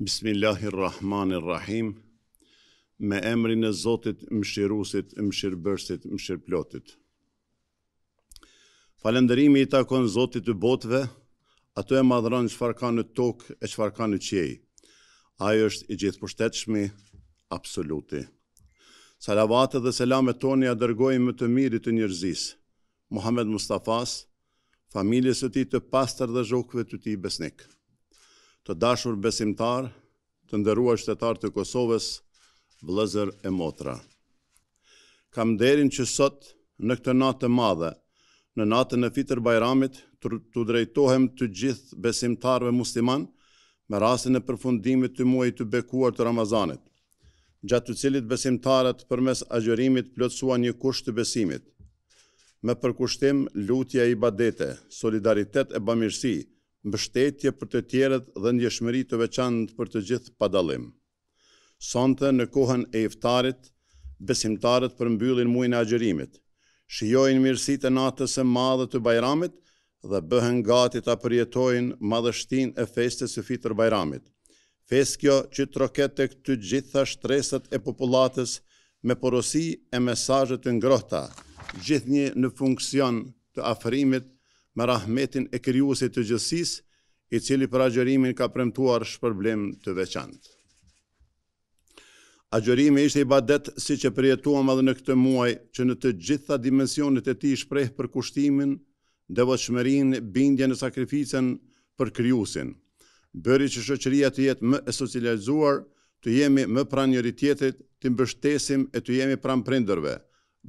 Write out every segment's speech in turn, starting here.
Bismillahirrahmanirrahim, me emrin e Zotit, mshirusit, mshirbërsit, mshirplotit Falenderimi i takon Zotit të botëve, ato e madhëron qëfar ka në tokë e qëfar ka në qiej. Ajo është i gjithë pushtetëshmi, absoluti. Salavate dhe selamet toni a dërgojmë më të mirit të njërzis, Muhammed Mustafas, familjes të ti të pastër dhe zhokve të ti besnikë të dashur besimtar, të ndërua shtetar të Kosovës, vlëzër e motra. Kam derin që sot në këtë natë të madhe, në natën e fitër bajramit, të, drejtohem të gjithë besimtarve musliman, me rasin e përfundimit të muaj të bekuar të Ramazanit, gjatë të cilit besimtarët për mes agjërimit plëtsua një kusht të besimit, me përkushtim lutja i badete, solidaritet e bamirësi, mbështetje për të tjerët dhe ndjeshmëri të veçantë për të gjithë pa dallim. Sonte në kohën e iftarit, besimtarët përmbyllin muajin e agjërimit. shijojnë mirësitë e natës së madhe të Bajramit dhe bëhen gati ta përjetojnë madhështinë e festës së fitër Bajramit. Fest kjo që troket tek të gjitha shtresat e popullatës me porosi e mesazhe të ngrohta, gjithnjë në funksion të afrimit me rahmetin e kryusit të gjësis, i cili për agjërimin ka premtuar shpërblem të veçant. Agjërimi ishte i badet si që përjetuam edhe në këtë muaj, që në të gjitha dimensionit e ti shprejh për kushtimin, dhe vëshmerin, bindje në sakrificen për kryusin, bëri që shëqëria të jetë më e socializuar, të jemi më pra njëri të mbështesim e të jemi pra më prinderve,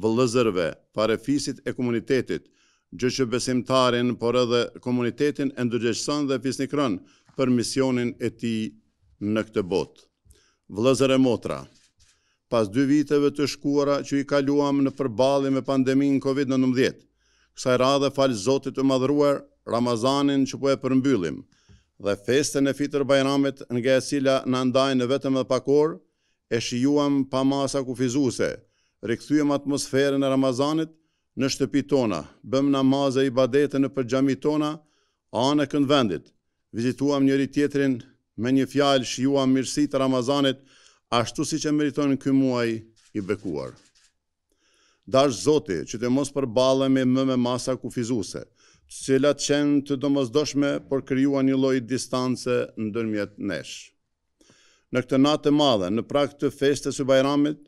vëllëzërve, parefisit e komunitetit, gjë që besimtarin, por edhe komunitetin e ndërgjeqësan dhe fisnikron për misionin e ti në këtë bot. Vlëzër e motra, pas dy viteve të shkuara që i kaluam në përbali me pandemin COVID-19, kësaj radhe falë zotit të madhruar Ramazanin që po e përmbyllim dhe festën e fitër bajramit nga e cila në ndaj në vetëm dhe pakor, e shijuam pa masa kufizuse, rikëthujem atmosferën e Ramazanit në shtëpi tona, bëm namaz e ibadete në përgjami tona, anë e kënd vendit, vizituam njëri tjetrin me një fjalë shjuam mirësi të Ramazanit, ashtu si që meritojnë këj muaj i bekuar. Dash zoti, që të mos përbalemi më me masa kufizuse, cilat qenë të domosdoshme, por kryua një lojt distance në dërmjet nesh. Në këtë natë të madhe, në prak të festës së bajramit,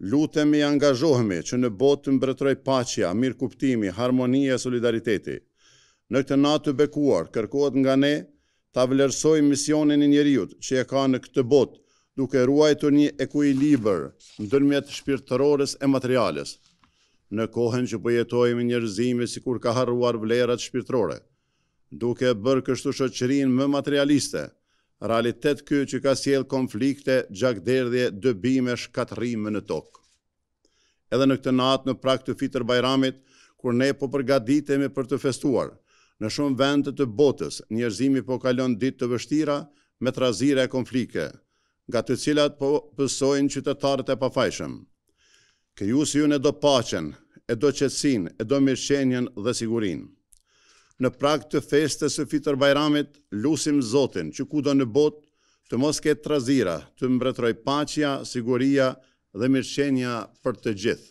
lutemi e angazhohemi që në botë të mbretroj pacja, mirë kuptimi, harmonia e solidariteti. Në këtë natë të bekuar, kërkohet nga ne ta vlerësoj misionin e njeriut që e ka në këtë botë, duke ruajtur një ekuilibër në dërmjet shpirtërores e materiales. Në kohën që përjetojmë po njerëzimi si kur ka harruar vlerat shpirtërore, duke bërë kështu shëqërin më materialiste, realitet ky që ka sjell konflikte, gjakderdhje, dëbime, shkatrime në tokë. Edhe në këtë natë në prag të Fitër Bajramit, kur ne po përgatitemi për të festuar në shumë vende të botës, njerëzimi po kalon ditë të vështira me trazira e konflikte, nga të cilat po pësojnë qytetarët e pafajshëm. Këju ju si do paqen, e do qetësinë, e do mirëqenien dhe sigurinë në prak të festës së fitër bajramit, lusim Zotin që kudo në botë të mos ketë trazira, të mbretroj pacja, siguria dhe mirëshenja për të gjithë.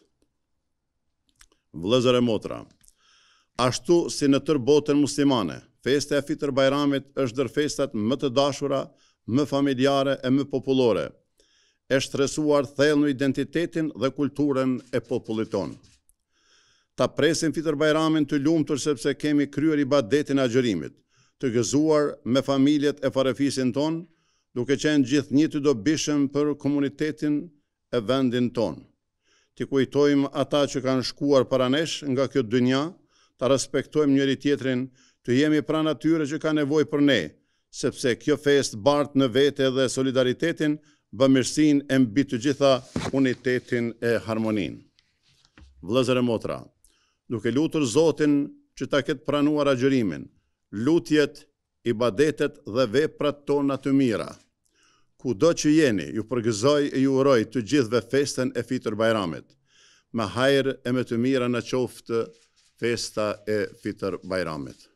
Vlëzër e motra, ashtu si në tër botën muslimane, feste e fitër bajramit është dër festat më të dashura, më familjare e më populore, është resuar thellë në identitetin dhe kulturen e popullit tonë ta presim fitër bajramin të lumëtur sepse kemi kryer i detin a gjërimit, të gëzuar me familjet e farefisin ton, duke qenë gjithë një të dobishëm për komunitetin e vendin ton. Ti kujtojmë ata që kanë shkuar paranesh nga kjo dënja, ta respektojmë njëri tjetrin të jemi pra natyre që ka nevoj për ne, sepse kjo fest bart në vete dhe solidaritetin, bëmërsin e mbi të gjitha unitetin e harmonin. Vlëzër e motra, duke lutur Zotin që ta këtë pranuar agjërimin, lutjet, i badetet dhe veprat tona të mira. Ku do që jeni, ju përgëzoj e ju uroj të gjithve festen e fitër bajramit. Me hajrë e me të mira në qoftë festa e fitër bajramit.